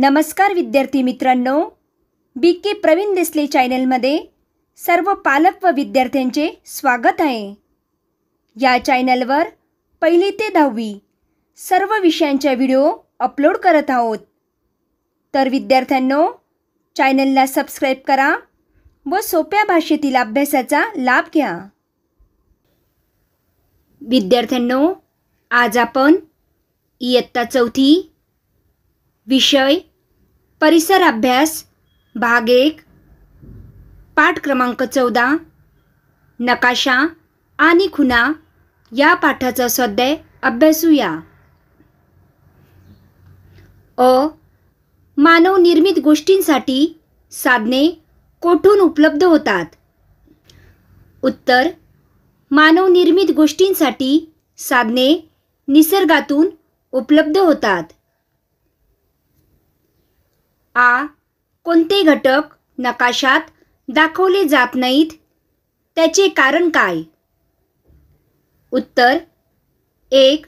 नमस्कार विद्यार्थी मित्रांनो बी के प्रवीण देसले चॅनलमध्ये सर्व पालक व विद्यार्थ्यांचे स्वागत आहे या चॅनलवर पहिली ते दहावी सर्व विषयांच्या व्हिडिओ अपलोड करत आहोत तर विद्यार्थ्यांनो चॅनलला सबस्क्राईब करा व सोप्या भाषेतील अभ्यासाचा लाभ घ्या विद्यार्थ्यांनो आज आपण इयत्ता चौथी विषय परिसर अभ्यास भाग एक पाठ क्रमांक चौदा नकाशा आणि खुना या पाठाचा स्वाध्याय अभ्यासूया अ मानवनिर्मित गोष्टींसाठी साधने कोठून उपलब्ध होतात उत्तर मानव मानवनिर्मित गोष्टींसाठी साधने निसर्गातून उपलब्ध होतात आ कोणते घटक नकाशात दाखवले जात नाहीत त्याचे कारण काय उत्तर एक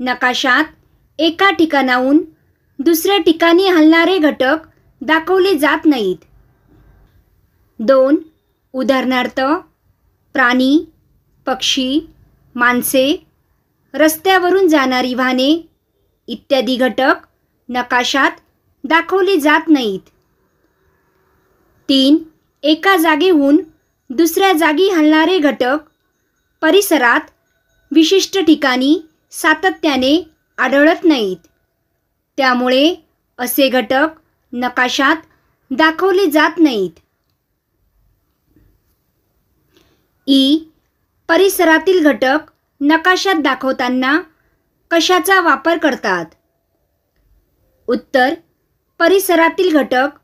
नकाशात एका ठिकाणाहून दुसऱ्या ठिकाणी हलणारे घटक दाखवले जात नाहीत दोन उदाहरणार्थ प्राणी पक्षी माणसे रस्त्यावरून जाणारी वाहने इत्यादी घटक नकाशात दाखवली जात नाहीत तीन एका जागेहून दुसऱ्या जागी हलणारे घटक परिसरात विशिष्ट ठिकाणी सातत्याने आढळत नाहीत त्यामुळे असे घटक नकाशात दाखवले जात नाहीत ई परिसरातील घटक नकाशात दाखवताना कशाचा वापर करतात उत्तर परिसरातील घटक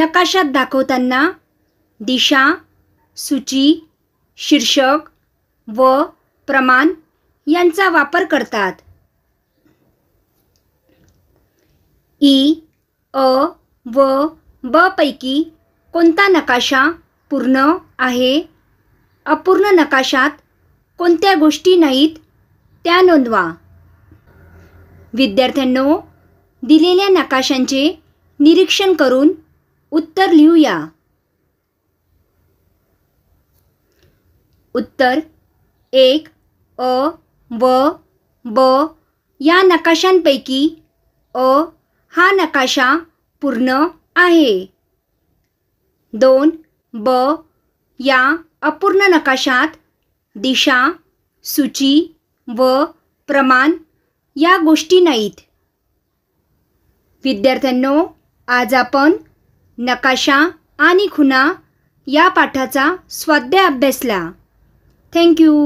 नकाशात दाखवताना दिशा सूची शीर्षक व प्रमाण यांचा वापर करतात ई अ व ब पैकी कोणता नकाशा पूर्ण आहे अपूर्ण नकाशात कोणत्या गोष्टी नाहीत त्या नोंदवा विद्यार्थ्यांनो दिलेल्या नकाशांचे निरीक्षण करून उत्तर लिहूया उत्तर एक अ व ब या नकाशांपैकी अ हा नकाशा पूर्ण आहे दोन ब या अपूर्ण नकाशात दिशा सूची व प्रमाण या गोष्टी नाहीत विद्यार्थ्यांनो आज आपण नकाशा आणि खुना या पाठाचा स्वाध्याय अभ्यासला थँक्यू